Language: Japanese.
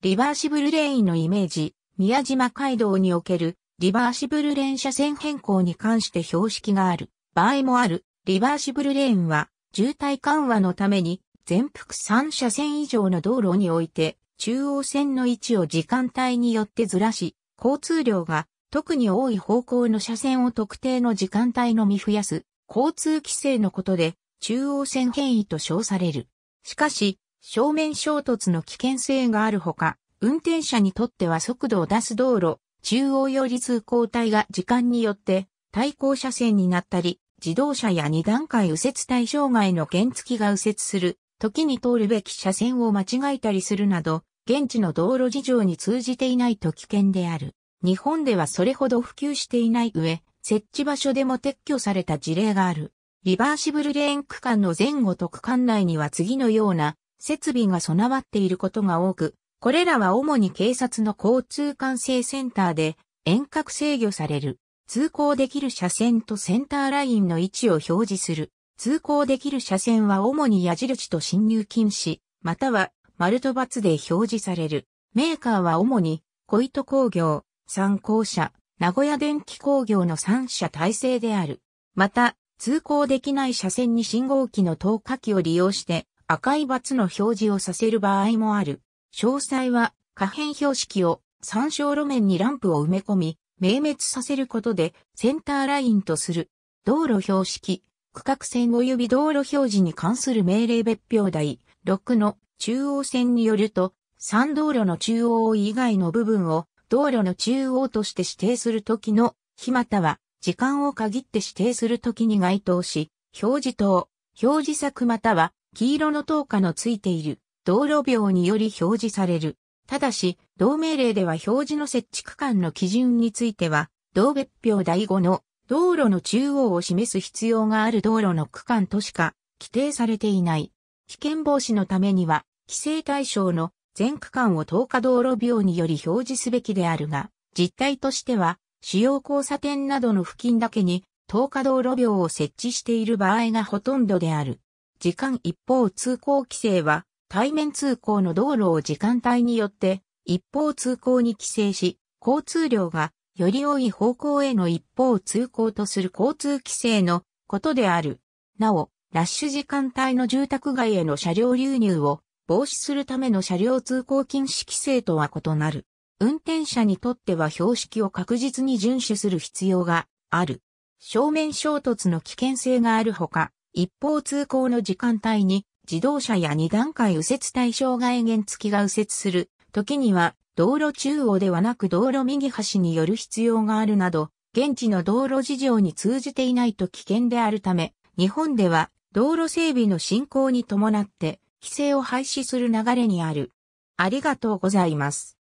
リバーシブルレインのイメージ、宮島街道におけるリバーシブルレーン車線変更に関して標識がある場合もある。リバーシブルレーンは渋滞緩和のために全幅3車線以上の道路において中央線の位置を時間帯によってずらし、交通量が特に多い方向の車線を特定の時間帯のみ増やす交通規制のことで中央線変異と称される。しかし、正面衝突の危険性があるほか、運転者にとっては速度を出す道路、中央より通行帯が時間によって対向車線になったり、自動車や二段階右折対象外の原付が右折する、時に通るべき車線を間違えたりするなど、現地の道路事情に通じていないと危険である。日本ではそれほど普及していない上、設置場所でも撤去された事例がある。リバーシブルレーン区間の前後と区間内には次のような設備が備わっていることが多く、これらは主に警察の交通管制センターで遠隔制御される。通行できる車線とセンターラインの位置を表示する。通行できる車線は主に矢印と進入禁止、または丸と×で表示される。メーカーは主に小糸工業、参考者、名古屋電気工業の3社体制である。また、通行できない車線に信号機の投下機を利用して、赤い×の表示をさせる場合もある。詳細は可変標識を参照路面にランプを埋め込み、明滅させることでセンターラインとする。道路標識、区画線及び道路表示に関する命令別表題6の中央線によると、3道路の中央以外の部分を道路の中央として指定するときの、日または時間を限って指定するときに該当し、表示等、表示策または黄色の灯火のついている道路標により表示される。ただし、同命令では表示の設置区間の基準については、同別表第5の道路の中央を示す必要がある道路の区間としか規定されていない。危険防止のためには、規制対象の全区間を10日道路病により表示すべきであるが、実態としては、主要交差点などの付近だけに、10日道路病を設置している場合がほとんどである。時間一方通行規制は、対面通行の道路を時間帯によって一方通行に規制し、交通量がより多い方向への一方通行とする交通規制のことである。なお、ラッシュ時間帯の住宅街への車両流入を防止するための車両通行禁止規制とは異なる。運転者にとっては標識を確実に遵守する必要がある。正面衝突の危険性があるほか、一方通行の時間帯に自動車や二段階右折対象外原付が右折する時には道路中央ではなく道路右端による必要があるなど、現地の道路事情に通じていないと危険であるため、日本では道路整備の進行に伴って規制を廃止する流れにある。ありがとうございます。